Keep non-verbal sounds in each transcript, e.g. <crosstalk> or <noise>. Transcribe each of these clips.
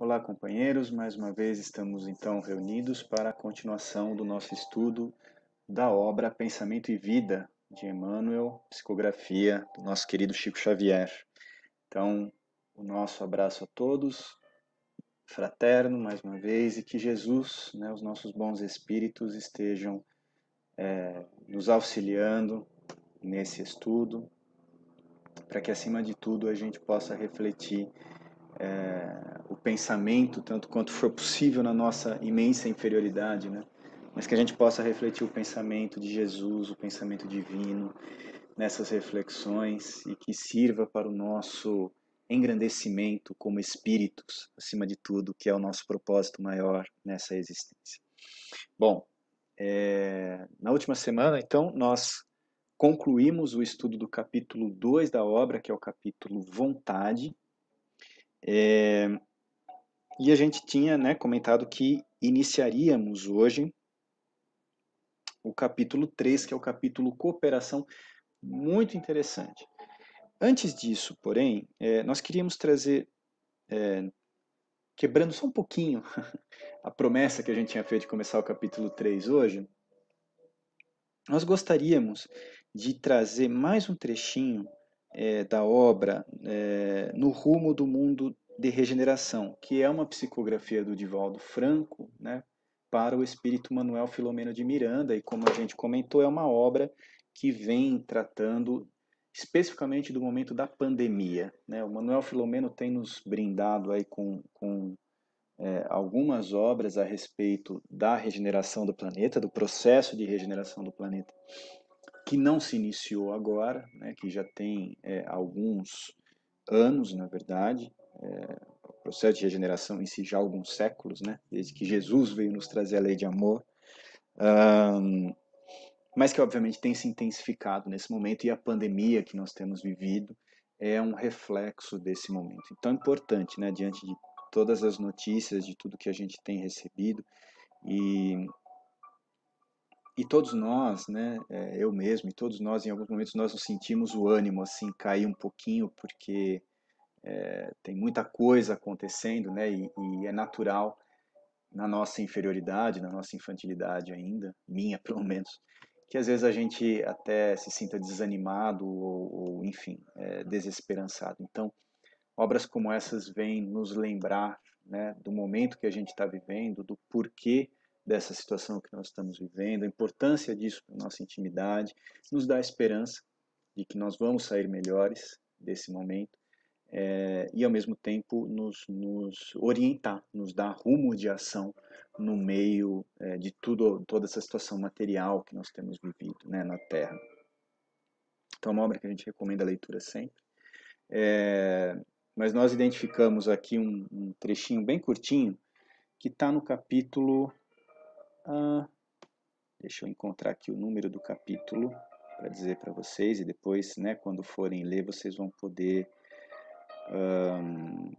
Olá, companheiros. Mais uma vez estamos então reunidos para a continuação do nosso estudo da obra Pensamento e Vida de Emmanuel, psicografia do nosso querido Chico Xavier. Então, o nosso abraço a todos, fraterno mais uma vez, e que Jesus, né, os nossos bons espíritos, estejam é, nos auxiliando nesse estudo, para que acima de tudo a gente possa refletir é, o pensamento, tanto quanto for possível na nossa imensa inferioridade, né? mas que a gente possa refletir o pensamento de Jesus, o pensamento divino nessas reflexões e que sirva para o nosso engrandecimento como espíritos, acima de tudo, que é o nosso propósito maior nessa existência. Bom, é, na última semana, então, nós concluímos o estudo do capítulo 2 da obra, que é o capítulo Vontade, é, e a gente tinha né, comentado que iniciaríamos hoje o capítulo 3, que é o capítulo Cooperação, muito interessante. Antes disso, porém, é, nós queríamos trazer, é, quebrando só um pouquinho <laughs> a promessa que a gente tinha feito de começar o capítulo 3 hoje, nós gostaríamos de trazer mais um trechinho é, da obra é, No Rumo do Mundo de Regeneração, que é uma psicografia do Divaldo Franco né, para o espírito Manuel Filomeno de Miranda, e como a gente comentou, é uma obra que vem tratando especificamente do momento da pandemia. Né? O Manuel Filomeno tem nos brindado aí com, com é, algumas obras a respeito da regeneração do planeta, do processo de regeneração do planeta que não se iniciou agora, né, que já tem é, alguns anos, na verdade, é, o processo de regeneração em si já há alguns séculos, né, desde que Jesus veio nos trazer a lei de amor, um, mas que obviamente tem se intensificado nesse momento e a pandemia que nós temos vivido é um reflexo desse momento. Então é importante, né, diante de todas as notícias, de tudo que a gente tem recebido e e todos nós, né, eh, eu mesmo e todos nós, em alguns momentos nós nos sentimos o ânimo assim cair um pouquinho porque é, tem muita coisa acontecendo, né, e, e, é natural na nossa inferioridade, na nossa infantilidade ainda, minha <laughs> pelo menos, que às vezes a gente até se sinta desanimado ou, ou enfim, é, desesperançado. Então, obras como essas vêm nos lembrar, né, do momento que a gente está vivendo, do porquê dessa situação que nós estamos vivendo, a importância disso para nossa intimidade, nos dá esperança de que nós vamos sair melhores desse momento é, e, ao mesmo tempo, nos, nos, orientar, nos dar rumo de ação no meio é, de tudo, toda essa situação material que nós temos vivido né, na Terra. Então, é uma obra que a gente recomenda a leitura sempre. É, mas nós identificamos aqui um, um trechinho bem curtinho que está no capítulo ah, deixa eu encontrar aqui o número do capítulo para dizer para vocês e depois, né, quando forem ler, vocês vão poder um,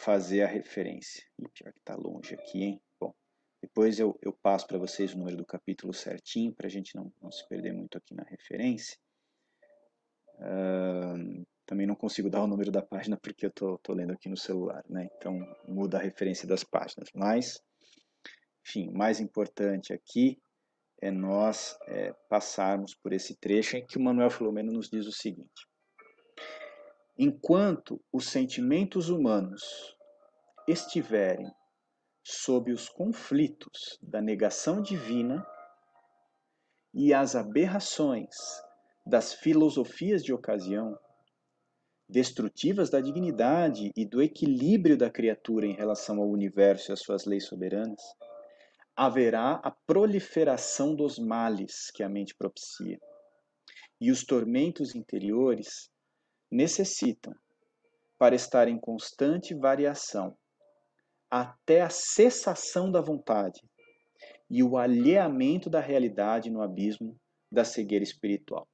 fazer a referência. Ih, pior que está longe aqui, hein? Bom, depois eu, eu passo para vocês o número do capítulo certinho para a gente não, não se perder muito aqui na referência. Um, também não consigo dar o número da página porque eu estou lendo aqui no celular, né? Então muda a referência das páginas, mas enfim, o mais importante aqui é nós é, passarmos por esse trecho em que o Manuel Filomeno nos diz o seguinte: Enquanto os sentimentos humanos estiverem sob os conflitos da negação divina e as aberrações das filosofias de ocasião, destrutivas da dignidade e do equilíbrio da criatura em relação ao universo e às suas leis soberanas, haverá a proliferação dos males que a mente propicia. E os tormentos interiores necessitam, para estar em constante variação, até a cessação da vontade e o alheamento da realidade no abismo da cegueira espiritual.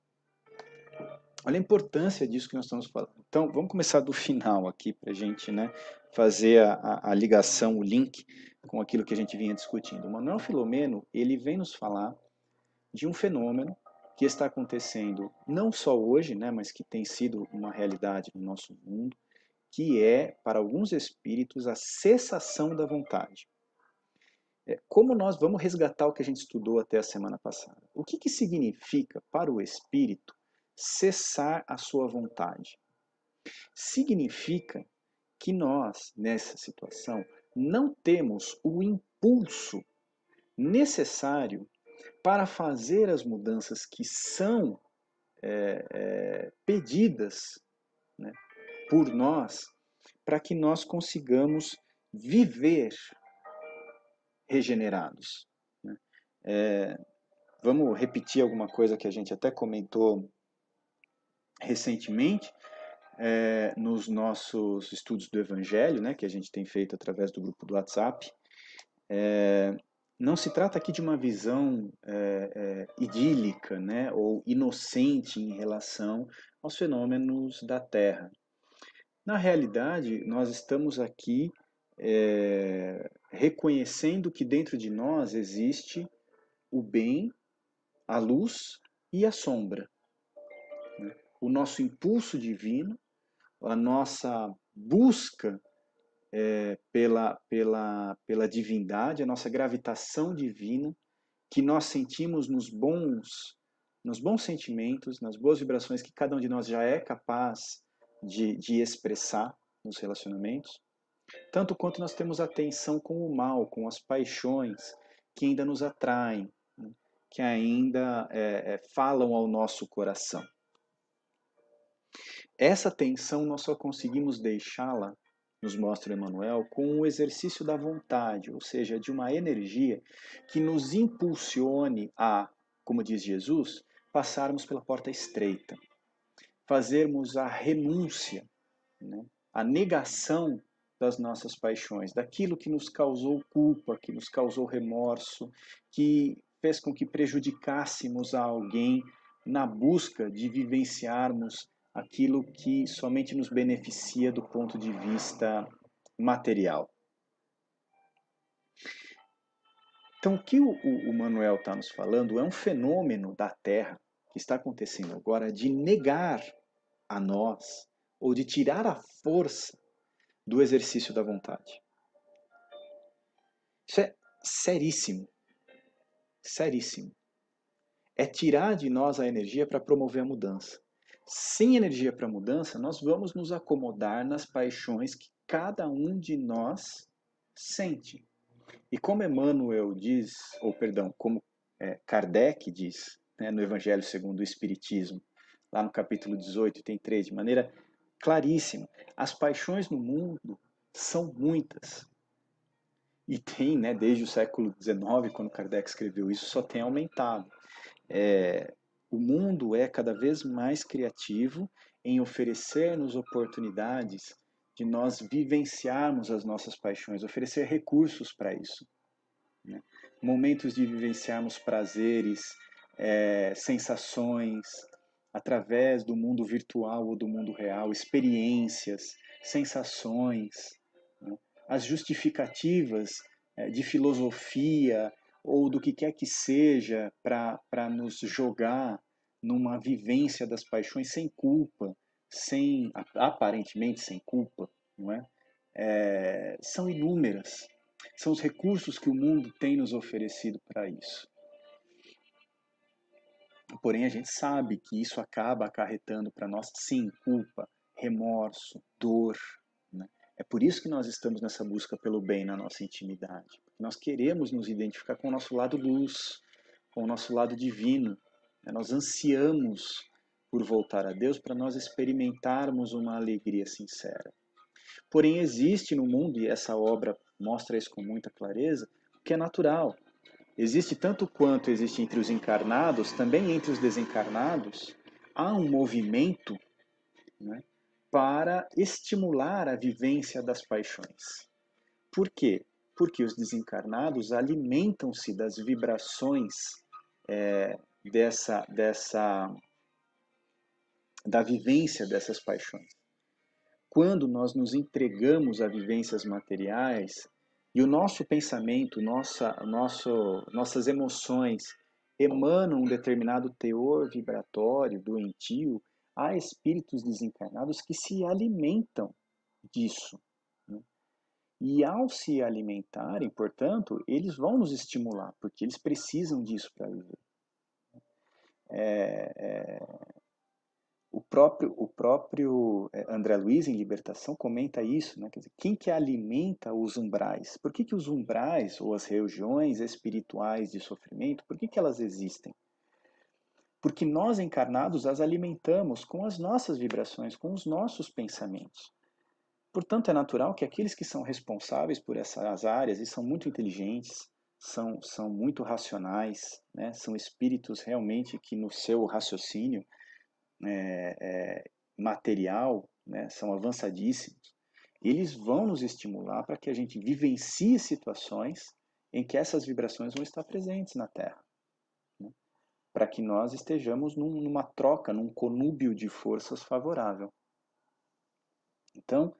Olha a importância disso que nós estamos falando. Então, vamos começar do final aqui para gente, né? fazer a, a, ligação, o link com aquilo que a gente vinha discutindo. O Manuel Filomeno, ele vem nos falar de um fenômeno que está acontecendo não só hoje, né, mas que tem sido uma realidade no nosso mundo, que é, para alguns espíritos, a cessação da vontade. É, como nós vamos resgatar o que a gente estudou até a semana passada? O que, que significa para o espírito cessar a sua vontade? Significa que nós, nessa situação, não temos o impulso necessário para fazer as mudanças que são é, é, pedidas né, por nós, para que nós consigamos viver regenerados. Né? É, vamos repetir alguma coisa que a gente até comentou recentemente, é, nos nossos estudos do Evangelho, né, que a gente tem feito através do grupo do WhatsApp, é, não se trata aqui de uma visão é, é idílica né, ou inocente em relação aos fenômenos da Terra. Na realidade, nós estamos aqui é, reconhecendo que dentro de nós existe o bem, a luz e a sombra né. o nosso impulso divino a nossa busca é, pela, pela, pela divindade, a nossa gravitação divina, que nós sentimos nos bons, nos bons sentimentos, nas boas vibrações que cada um de nós já é capaz de, de expressar nos relacionamentos, tanto quanto nós temos atenção com o mal, com as paixões que ainda nos atraem, né, que ainda é, é, falam ao nosso coração. Essa tensão nós só conseguimos deixá-la, nos mostra Emmanuel, com o exercício da vontade, ou seja, de uma energia que nos impulsione a, como diz Jesus, passarmos pela porta estreita, fazermos a renúncia, né? a negação das nossas paixões, daquilo que nos causou culpa, que nos causou remorso, que fez com que prejudicássemos a alguém na busca de vivenciarmos aquilo que somente nos beneficia do ponto de vista material. Então, o que o, o Manuel está nos falando é um fenômeno da Terra que está acontecendo agora de negar a nós ou de tirar a força do exercício da vontade. Isso é seríssimo. Seríssimo. É tirar de nós a energia para promover a mudança. Sem energia para mudança, nós vamos nos acomodar nas paixões que cada um de nós sente. E como Emmanuel diz, ou perdão, como é, Kardec diz né, no Evangelho segundo o Espiritismo, lá no capítulo 18, tem três de maneira claríssima, as paixões no mundo são muitas. E tem, né, desde o século XIX, quando Kardec escreveu isso, só tem aumentado. É, o mundo é cada vez mais criativo em oferecer-nos oportunidades de nós vivenciarmos as nossas paixões, oferecer recursos para isso. Né? Momentos de vivenciarmos prazeres, é, sensações, através do mundo virtual ou do mundo real, experiências, sensações, né? as justificativas é, de filosofia, ou do que quer que seja para nos jogar numa vivência das paixões sem culpa, sem aparentemente sem culpa, não é? é são inúmeras. São os recursos que o mundo tem nos oferecido para isso. Porém, a gente sabe que isso acaba acarretando para nós, sim, culpa, remorso, dor. Né? É por isso que nós estamos nessa busca pelo bem na nossa intimidade. Nós queremos nos identificar com o nosso lado luz, com o nosso lado divino. Né? Nós ansiamos por voltar a Deus para nós experimentarmos uma alegria sincera. Porém, existe no mundo, e essa obra mostra isso com muita clareza, o que é natural. Existe tanto quanto existe entre os encarnados, também entre os desencarnados, há um movimento né, para estimular a vivência das paixões. Por quê? porque os desencarnados alimentam-se das vibrações é, dessa, dessa da vivência dessas paixões. Quando nós nos entregamos a vivências materiais e o nosso pensamento, nossa, nosso, nossas emoções emanam um determinado teor vibratório, doentio, há espíritos desencarnados que se alimentam disso, e ao se alimentarem, portanto, eles vão nos estimular, porque eles precisam disso para viver. É, é, o próprio, o próprio é, André Luiz, em Libertação, comenta isso. Né? Quer dizer, quem que alimenta os umbrais? Por que, que os umbrais ou as regiões espirituais de sofrimento, por que, que elas existem? Porque nós encarnados as alimentamos com as nossas vibrações, com os nossos pensamentos. Portanto, é natural que aqueles que são responsáveis por essas áreas e são muito inteligentes, são, são muito racionais, né? são espíritos realmente que no seu raciocínio é, é, material né? são avançadíssimos. Eles vão nos estimular para que a gente vivencie situações em que essas vibrações vão estar presentes na Terra né, para que nós estejamos num, numa troca, num conúbio de forças favorável. Então,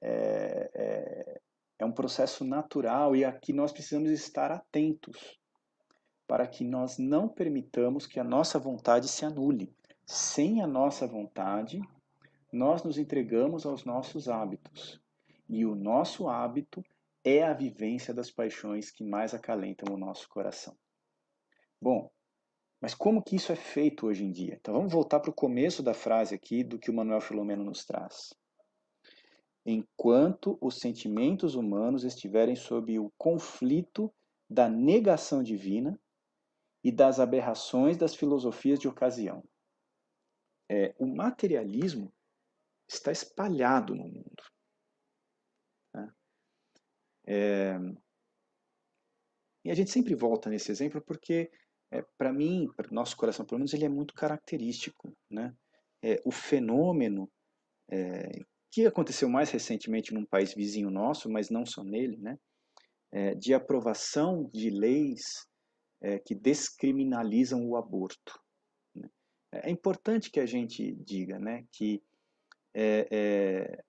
é, é, é um processo natural e a que nós precisamos estar atentos para que nós não permitamos que a nossa vontade se anule. Sem a nossa vontade, nós nos entregamos aos nossos hábitos. E o nosso hábito é a vivência das paixões que mais acalentam o nosso coração. Bom, mas como que isso é feito hoje em dia? Então vamos voltar para o começo da frase aqui do que o Manuel Filomeno nos traz enquanto os sentimentos humanos estiverem sob o conflito da negação divina e das aberrações das filosofias de ocasião. É, o materialismo está espalhado no mundo. Né? É, e a gente sempre volta nesse exemplo porque, é, para mim, para nosso coração, pelo menos, ele é muito característico. Né? É, o fenômeno é, que aconteceu mais recentemente num país vizinho nosso, mas não só nele, né? É, de aprovação de leis é, que descriminalizam o aborto. Né? É importante que a gente diga né, que é, é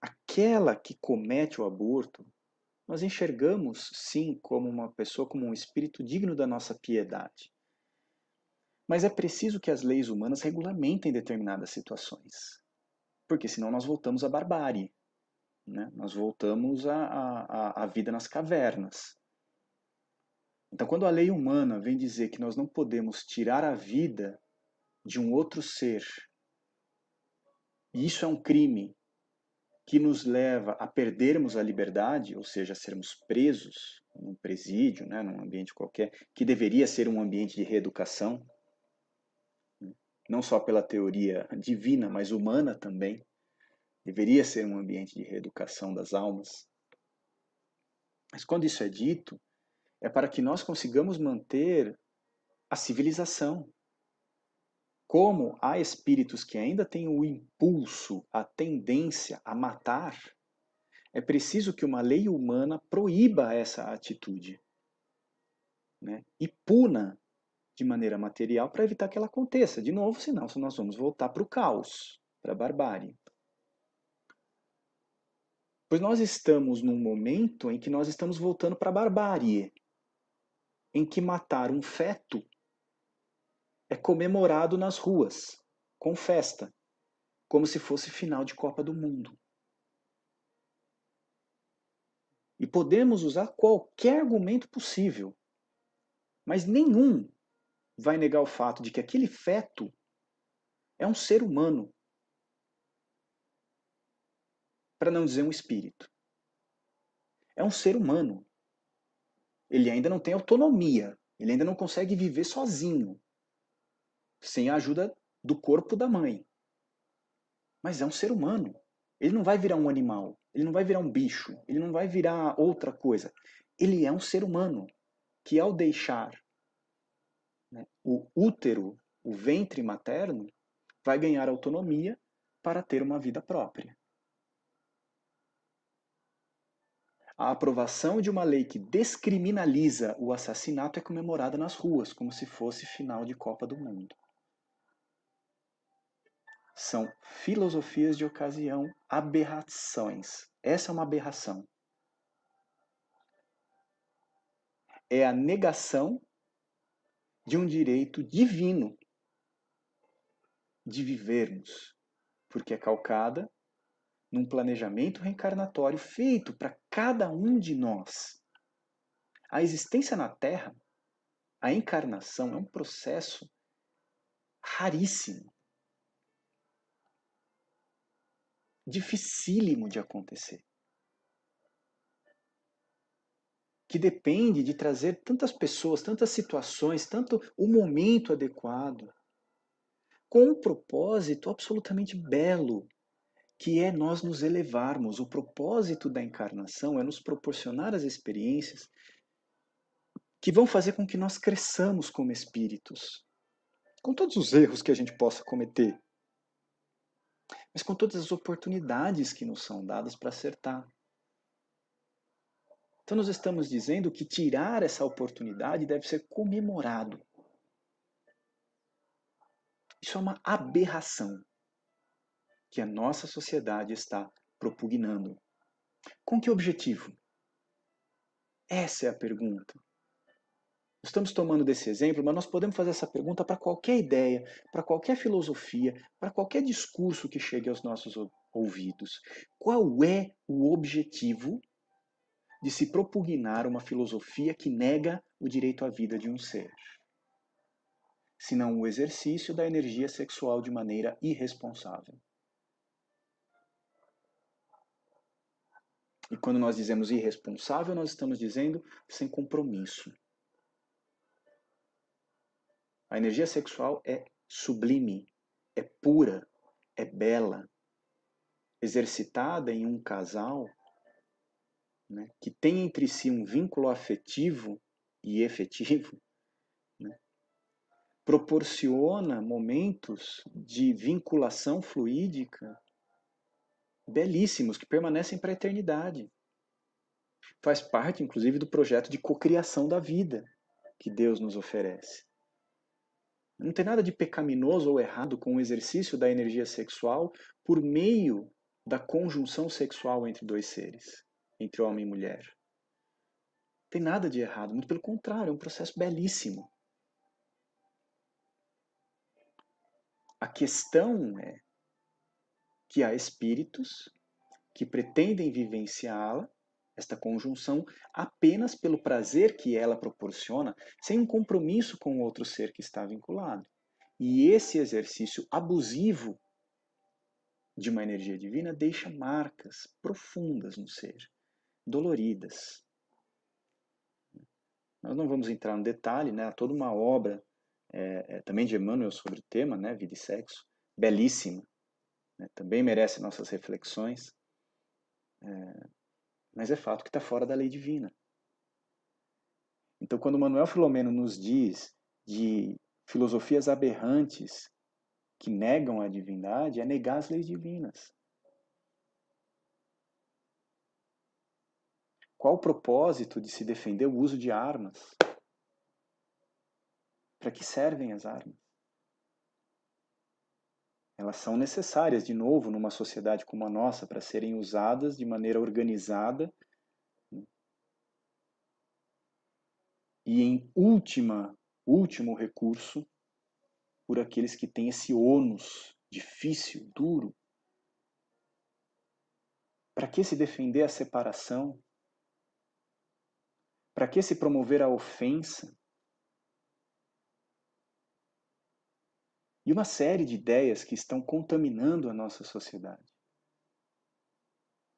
aquela que comete o aborto, nós enxergamos sim como uma pessoa, como um espírito digno da nossa piedade. Mas é preciso que as leis humanas regulamentem determinadas situações, porque senão nós voltamos à barbárie, né? nós voltamos à, à, à vida nas cavernas. Então, quando a lei humana vem dizer que nós não podemos tirar a vida de um outro ser, e isso é um crime que nos leva a perdermos a liberdade, ou seja, a sermos presos num presídio, né, num ambiente qualquer, que deveria ser um ambiente de reeducação, não só pela teoria divina, mas humana também. Deveria ser um ambiente de reeducação das almas. Mas quando isso é dito, é para que nós consigamos manter a civilização. Como há espíritos que ainda têm o impulso, a tendência a matar, é preciso que uma lei humana proíba essa atitude né? e puna de maneira material para evitar que ela aconteça. De novo, senão nós vamos voltar para o caos, para a barbárie. Pois nós estamos num momento em que nós estamos voltando para a barbárie, em que matar um feto é comemorado nas ruas, com festa, como se fosse final de Copa do Mundo. E podemos usar qualquer argumento possível, mas nenhum vai negar o fato de que aquele feto é um ser humano, para não dizer um espírito. É um ser humano. Ele ainda não tem autonomia, ele ainda não consegue viver sozinho, sem a ajuda do corpo da mãe. Mas é um ser humano. Ele não vai virar um animal, ele não vai virar um bicho, ele não vai virar outra coisa. Ele é um ser humano que, ao deixar né, o útero, o ventre materno, vai ganhar autonomia para ter uma vida própria. A aprovação de uma lei que descriminaliza o assassinato é comemorada nas ruas, como se fosse final de Copa do Mundo. São filosofias de ocasião, aberrações. Essa é uma aberração. É a negação de um direito divino de vivermos, porque é calcada num planejamento reencarnatório feito para cada um de nós. A existência na Terra, a encarnação, é um processo raríssimo, dificílimo de acontecer. que depende de trazer tantas pessoas, tantas situações, tanto o momento adequado, com um propósito absolutamente belo, que é nós nos elevarmos. O propósito da encarnação é nos proporcionar as experiências que vão fazer com que nós cresçamos como espíritos, com todos os erros que a gente possa cometer, mas com todas as oportunidades que nos são dadas para acertar. Então, nós estamos dizendo que tirar essa oportunidade deve ser comemorado. Isso é uma aberração que a nossa sociedade está propugnando. Com que objetivo? Essa é a pergunta. Estamos tomando desse exemplo, mas nós podemos fazer essa pergunta para qualquer ideia, para qualquer filosofia, para qualquer discurso que chegue aos nossos ouvidos. Qual é o objetivo de se propugnar uma filosofia que nega o direito à vida de um ser, senão o exercício da energia sexual de maneira irresponsável. E quando nós dizemos irresponsável, nós estamos dizendo sem compromisso. A energia sexual é sublime, é pura, é bela. Exercitada em um casal, né, que tem entre si um vínculo afetivo e efetivo, né, proporciona momentos de vinculação fluídica belíssimos que permanecem para a eternidade. Faz parte, inclusive, do projeto de cocriação da vida que Deus nos oferece. Não tem nada de pecaminoso ou errado com o exercício da energia sexual por meio da conjunção sexual entre dois seres entre homem e mulher. Não tem nada de errado, muito pelo contrário, é um processo belíssimo. A questão é que há espíritos que pretendem vivenciá-la, esta conjunção, apenas pelo prazer que ela proporciona, sem um compromisso com outro ser que está vinculado. E esse exercício abusivo de uma energia divina deixa marcas profundas no ser doloridas. Nós não vamos entrar no detalhe, né? Há toda uma obra é, é, também de Emmanuel sobre o tema, né? Vida e sexo, belíssima. Né? Também merece nossas reflexões. É, mas é fato que está fora da lei divina. Então, quando Manuel Filomeno nos diz de filosofias aberrantes que negam a divindade, é negar as leis divinas. Qual o propósito de se defender o uso de armas? Para que servem as armas? Elas são necessárias, de novo, numa sociedade como a nossa, para serem usadas de maneira organizada né? e, em última, último recurso, por aqueles que têm esse ônus difícil, duro. Para que se defender a separação para que se promover a ofensa? E uma série de ideias que estão contaminando a nossa sociedade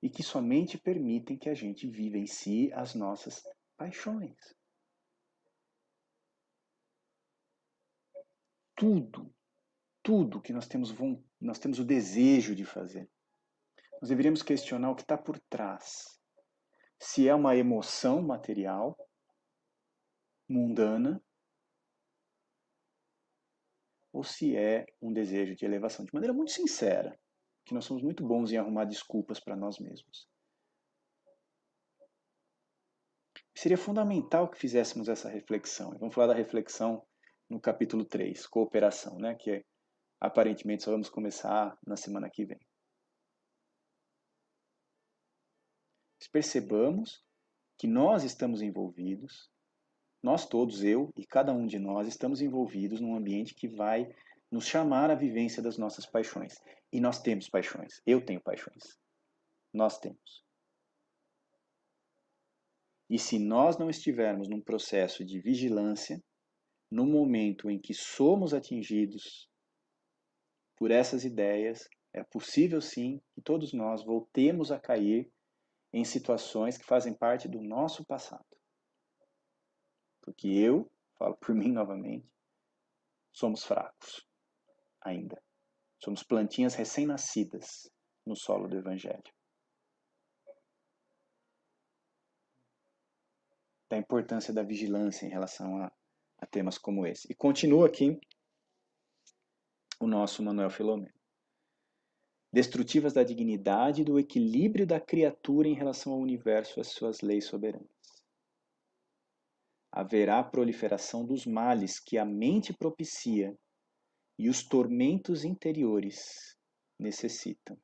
e que somente permitem que a gente vivencie as nossas paixões. Tudo, tudo que nós temos, nós temos o desejo de fazer, nós deveríamos questionar o que está por trás se é uma emoção material, mundana, ou se é um desejo de elevação. De maneira muito sincera, que nós somos muito bons em arrumar desculpas para nós mesmos. Seria fundamental que fizéssemos essa reflexão. vamos falar da reflexão no capítulo 3, cooperação, né? que é, aparentemente só vamos começar na semana que vem. percebamos que nós estamos envolvidos, nós todos, eu e cada um de nós, estamos envolvidos num ambiente que vai nos chamar à vivência das nossas paixões. E nós temos paixões. Eu tenho paixões. Nós temos. E se nós não estivermos num processo de vigilância, no momento em que somos atingidos por essas ideias, é possível sim que todos nós voltemos a cair em situações que fazem parte do nosso passado. Porque eu, falo por <laughs> mim novamente, somos fracos ainda. Somos plantinhas recém-nascidas no solo do Evangelho. Da importância da vigilância em relação a, a temas como esse. E continua aqui o nosso Manuel Filomeno destrutivas da dignidade e do equilíbrio da criatura em relação ao universo e às suas leis soberanas. Haverá proliferação dos males que a mente propicia e os tormentos interiores necessitam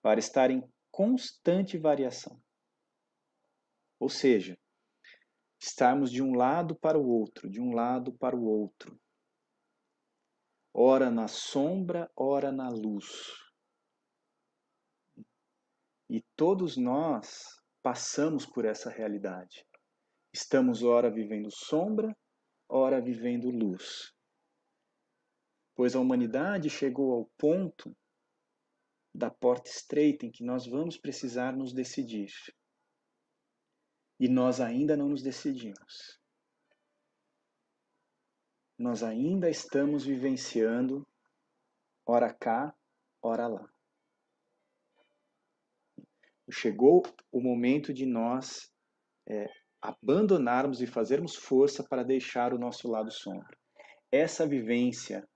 para estar em constante variação. Ou seja, estarmos de um lado para o outro, de um lado para o outro. Ora na sombra, ora na luz. E todos nós passamos por essa realidade. Estamos ora vivendo sombra, ora vivendo luz. Pois a humanidade chegou ao ponto da porta estreita em que nós vamos precisar nos decidir. E nós ainda não nos decidimos. Nós ainda estamos vivenciando, ora cá, ora lá. Chegou o momento de nós é, abandonarmos e fazermos força para deixar o nosso lado sombra. Essa vivência,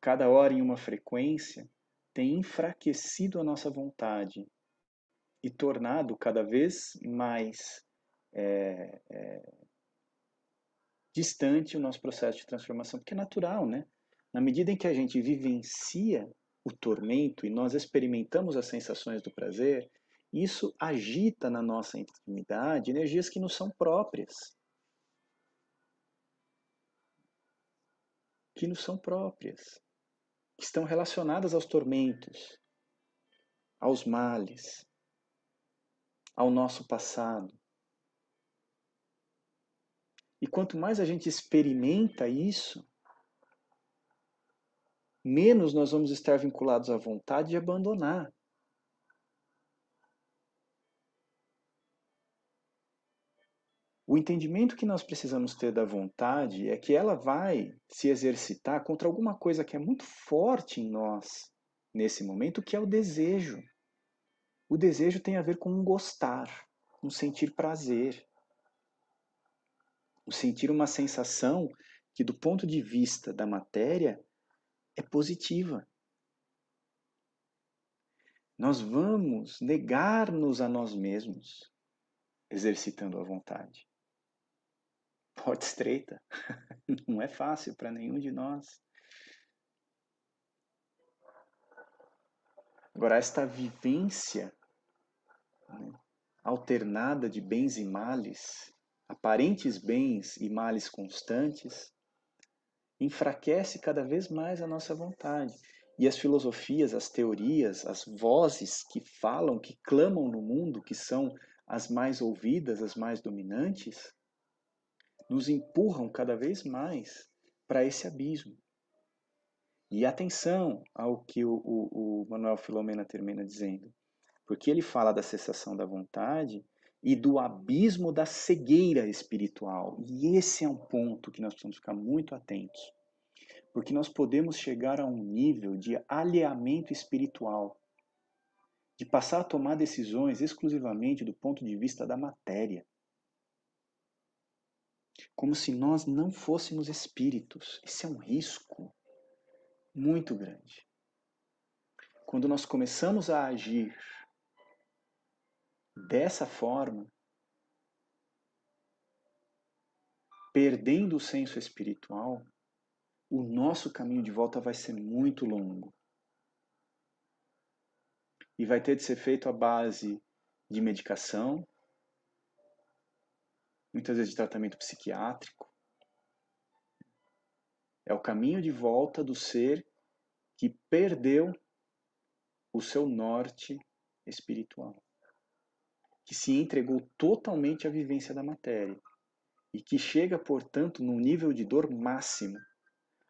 cada hora em uma frequência, tem enfraquecido a nossa vontade e tornado cada vez mais é, é, distante o nosso processo de transformação, porque é natural, né? Na medida em que a gente vivencia o tormento e nós experimentamos as sensações do prazer, isso agita na nossa intimidade energias que nos são próprias. Que nos são próprias. Que estão relacionadas aos tormentos, aos males, ao nosso passado. E quanto mais a gente experimenta isso, menos nós vamos estar vinculados à vontade de abandonar. O entendimento que nós precisamos ter da vontade é que ela vai se exercitar contra alguma coisa que é muito forte em nós nesse momento, que é o desejo. O desejo tem a ver com um gostar, um sentir prazer, um sentir uma sensação que, do ponto de vista da matéria, é positiva. Nós vamos negar-nos a nós mesmos exercitando a vontade. Porta estreita, <laughs> não é fácil para nenhum de nós. Agora, esta vivência né, alternada de bens e males, aparentes bens e males constantes, enfraquece cada vez mais a nossa vontade. E as filosofias, as teorias, as vozes que falam, que clamam no mundo, que são as mais ouvidas, as mais dominantes, nos empurram cada vez mais para esse abismo. E atenção ao que o, o, o Manuel Filomena termina dizendo, porque ele fala da cessação da vontade e do abismo da cegueira espiritual. E esse é um ponto que nós precisamos ficar muito atentos, porque nós podemos chegar a um nível de alheamento espiritual, de passar a tomar decisões exclusivamente do ponto de vista da matéria. Como se nós não fôssemos espíritos. Esse é um risco muito grande. Quando nós começamos a agir Dessa forma, perdendo o senso espiritual, o nosso caminho de volta vai ser muito longo. E vai ter de ser feito à base de medicação, muitas vezes de tratamento psiquiátrico. É o caminho de volta do ser que perdeu o seu norte espiritual que se entregou totalmente à vivência da matéria e que chega, portanto, num nível de dor máximo,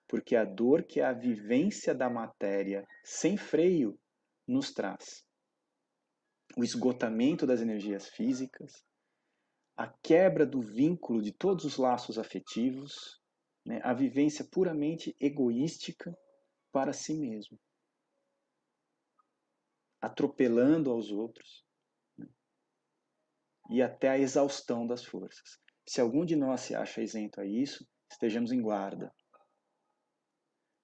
porque a dor que a vivência da matéria sem freio nos traz. O esgotamento das energias físicas, a quebra do vínculo de todos os laços afetivos, né? a vivência puramente egoística para si mesmo, atropelando aos outros, e até a exaustão das forças. Se algum de nós se acha isento a isso, estejamos em guarda.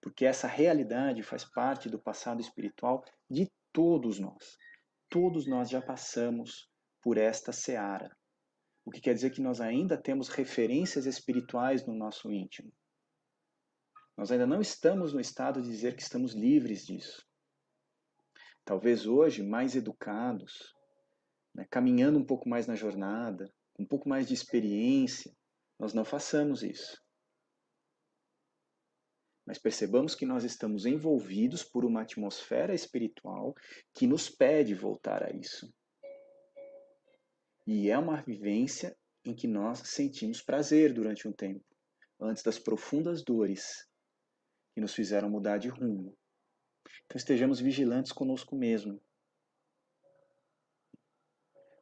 Porque essa realidade faz parte do passado espiritual de todos nós. Todos nós já passamos por esta seara. O que quer dizer que nós ainda temos referências espirituais no nosso íntimo. Nós ainda não estamos no estado de dizer que estamos livres disso. Talvez hoje, mais educados, né, caminhando um pouco mais na jornada, um pouco mais de experiência, nós não façamos isso. Mas percebamos que nós estamos envolvidos por uma atmosfera espiritual que nos pede voltar a isso. E é uma vivência em que nós sentimos prazer durante um tempo, antes das profundas dores que nos fizeram mudar de rumo. Então estejamos vigilantes conosco mesmo,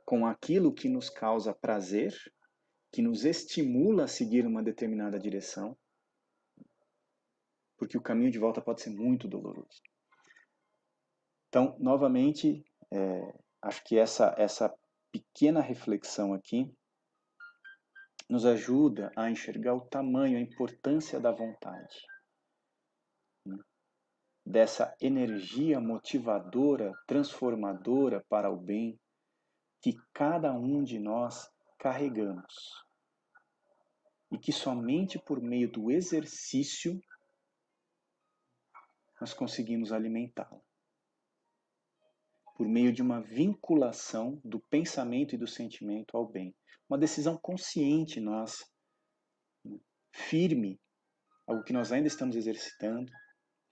com aquilo que nos causa prazer, que nos estimula a seguir uma determinada direção, porque o caminho de volta pode ser muito doloroso. Então, novamente, é, acho que essa, essa pequena reflexão aqui nos ajuda a enxergar o tamanho, a importância da vontade, né? dessa energia motivadora, transformadora para o bem, que cada um de nós carregamos. E que somente por meio do exercício nós conseguimos alimentá-lo. Por meio de uma vinculação do pensamento e do sentimento ao bem. Uma decisão consciente nós, firme, algo que nós ainda estamos exercitando,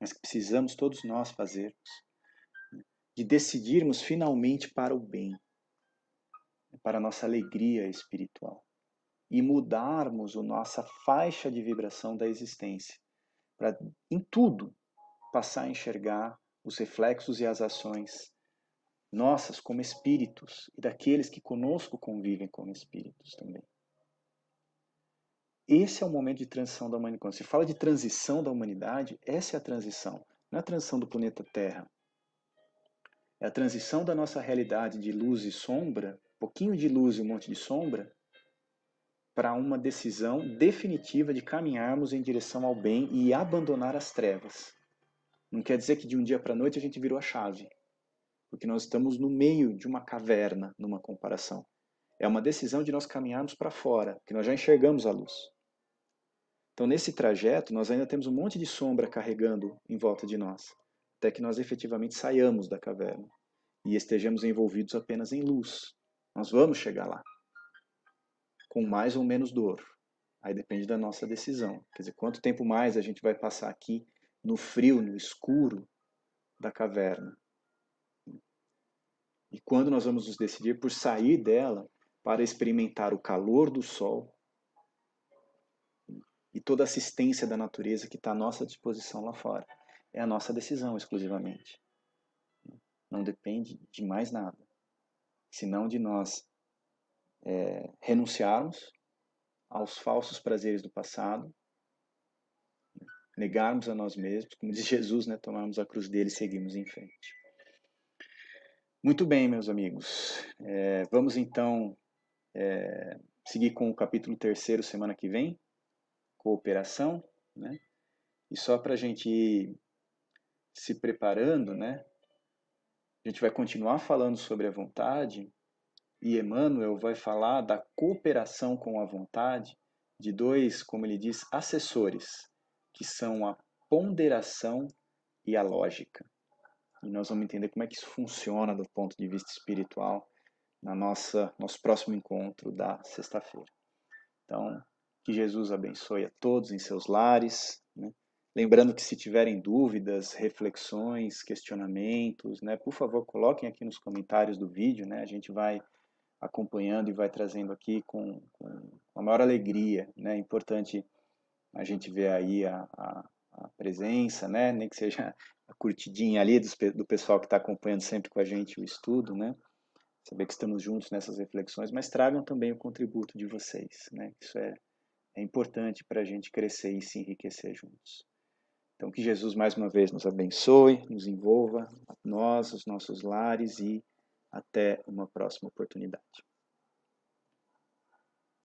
mas que precisamos todos nós fazermos, de decidirmos finalmente para o bem para nossa alegria espiritual e mudarmos a nossa faixa de vibração da existência, para em tudo passar a enxergar os reflexos e as ações nossas como espíritos e daqueles que conosco convivem como espíritos também. Esse é o momento de transição da humanidade. Quando se fala de transição da humanidade, essa é a transição, não é a transição do planeta Terra. É a transição da nossa realidade de luz e sombra pouquinho de luz e um monte de sombra, para uma decisão definitiva de caminharmos em direção ao bem e abandonar as trevas. Não quer dizer que de um dia para a noite a gente virou a chave, porque nós estamos no meio de uma caverna, numa comparação. É uma decisão de nós caminharmos para fora, que nós já enxergamos a luz. Então, nesse trajeto, nós ainda temos um monte de sombra carregando em volta de nós, até que nós efetivamente saiamos da caverna e estejamos envolvidos apenas em luz, nós vamos chegar lá. Com mais ou menos dor. Aí depende da nossa decisão. Quer dizer, quanto tempo mais a gente vai passar aqui no frio, no escuro da caverna? E quando nós vamos nos decidir por sair dela para experimentar o calor do sol e toda a assistência da natureza que está à nossa disposição lá fora? É a nossa decisão exclusivamente. Não depende de mais nada senão de nós é, renunciarmos aos falsos prazeres do passado, negarmos a nós mesmos, como diz <laughs> Jesus, né, tomarmos a cruz dele e seguirmos em frente. Muito bem, meus amigos, é, vamos então é, seguir com o capítulo terceiro semana que vem, cooperação, né? E só para a gente ir se preparando, né? A gente vai continuar falando sobre a vontade e Emmanuel vai falar da cooperação com a vontade de dois, como ele diz, assessores, que são a ponderação e a lógica. E nós vamos entender como é que isso funciona do ponto de vista espiritual na nossa nosso próximo encontro da sexta-feira. Então, que Jesus abençoe a todos em seus lares, Lembrando que se tiverem dúvidas, reflexões, questionamentos, né, por favor, coloquem aqui nos comentários do vídeo, né? A gente vai acompanhando e vai trazendo aqui com, com a maior alegria, né? É importante a gente ver aí a, a, a, presença, né? Nem que seja a curtidinha ali do, do pessoal que está acompanhando sempre com a gente o estudo, né? Saber que estamos juntos nessas reflexões, mas tragam também o contributo de vocês, né? Isso é, é importante para a gente crescer e se enriquecer juntos. Então, que Jesus mais uma vez nos abençoe, nos envolva, nós, os nossos lares e até uma próxima oportunidade.